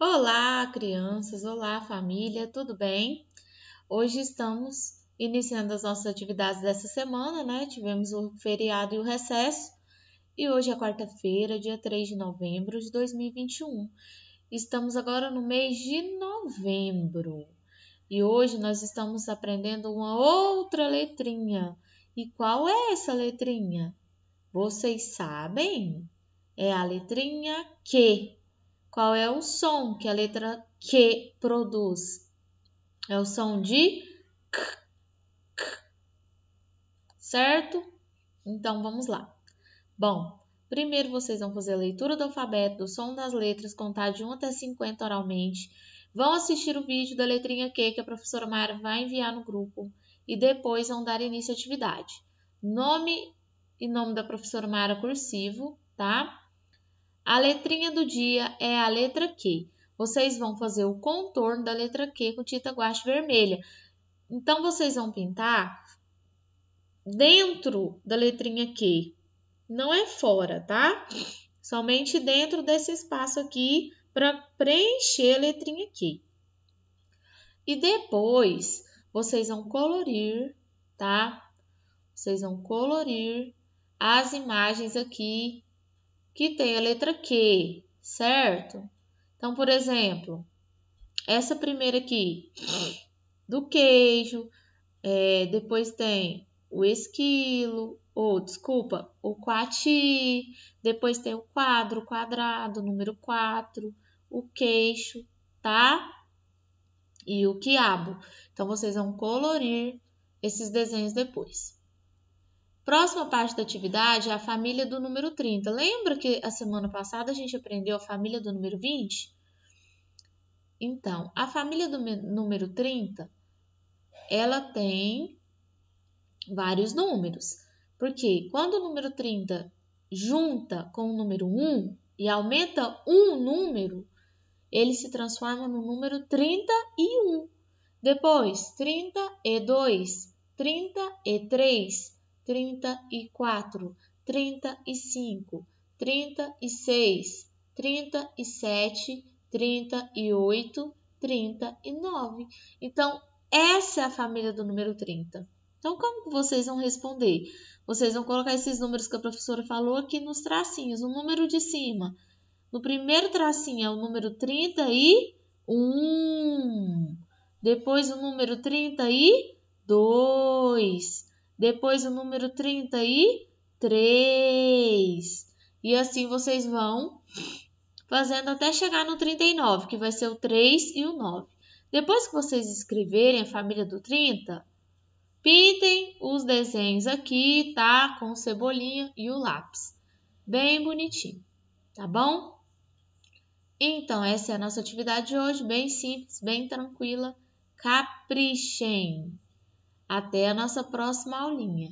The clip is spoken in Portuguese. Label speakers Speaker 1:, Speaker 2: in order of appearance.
Speaker 1: Olá, crianças! Olá, família! Tudo bem? Hoje estamos iniciando as nossas atividades dessa semana, né? Tivemos o feriado e o recesso, e hoje é quarta-feira, dia 3 de novembro de 2021. Estamos agora no mês de novembro e hoje nós estamos aprendendo uma outra letrinha. E qual é essa letrinha? Vocês sabem? É a letrinha Q. Qual é o som que a letra Q produz? É o som de K, K. Certo? Então vamos lá. Bom, primeiro vocês vão fazer a leitura do alfabeto, do som das letras, contar de 1 até 50 oralmente. Vão assistir o vídeo da letrinha Q que a professora Mayra vai enviar no grupo e depois vão dar início à atividade. Nome e nome da professora Mayra cursivo, tá? A letrinha do dia é a letra Q. Vocês vão fazer o contorno da letra Q com tinta guache vermelha. Então, vocês vão pintar dentro da letrinha Q. Não é fora, tá? Somente dentro desse espaço aqui para preencher a letrinha Q. E depois, vocês vão colorir, tá? Vocês vão colorir as imagens aqui que tem a letra Q, certo? Então, por exemplo, essa primeira aqui do queijo, é, depois tem o esquilo, ou desculpa, o quati, depois tem o quadro, quadrado, número 4, o queixo, tá? E o quiabo. Então, vocês vão colorir esses desenhos depois. Próxima parte da atividade é a família do número 30. Lembra que a semana passada a gente aprendeu a família do número 20? Então, a família do número 30, ela tem vários números. Porque quando o número 30 junta com o número 1 e aumenta um número, ele se transforma no número 31. Depois, 32, 33, 2, trinta e quatro, trinta e cinco, trinta e seis, trinta e sete, trinta e oito, trinta e nove. Então, essa é a família do número trinta. Então, como vocês vão responder? Vocês vão colocar esses números que a professora falou aqui nos tracinhos, o número de cima. No primeiro tracinho é o número 31. Depois o número 32 depois o número 33. E assim vocês vão fazendo até chegar no 39, que vai ser o 3 e o 9. Depois que vocês escreverem a família do 30, pintem os desenhos aqui, tá? Com cebolinha e o lápis. Bem bonitinho, tá bom? Então, essa é a nossa atividade de hoje, bem simples, bem tranquila. Caprichem! Até a nossa próxima aulinha!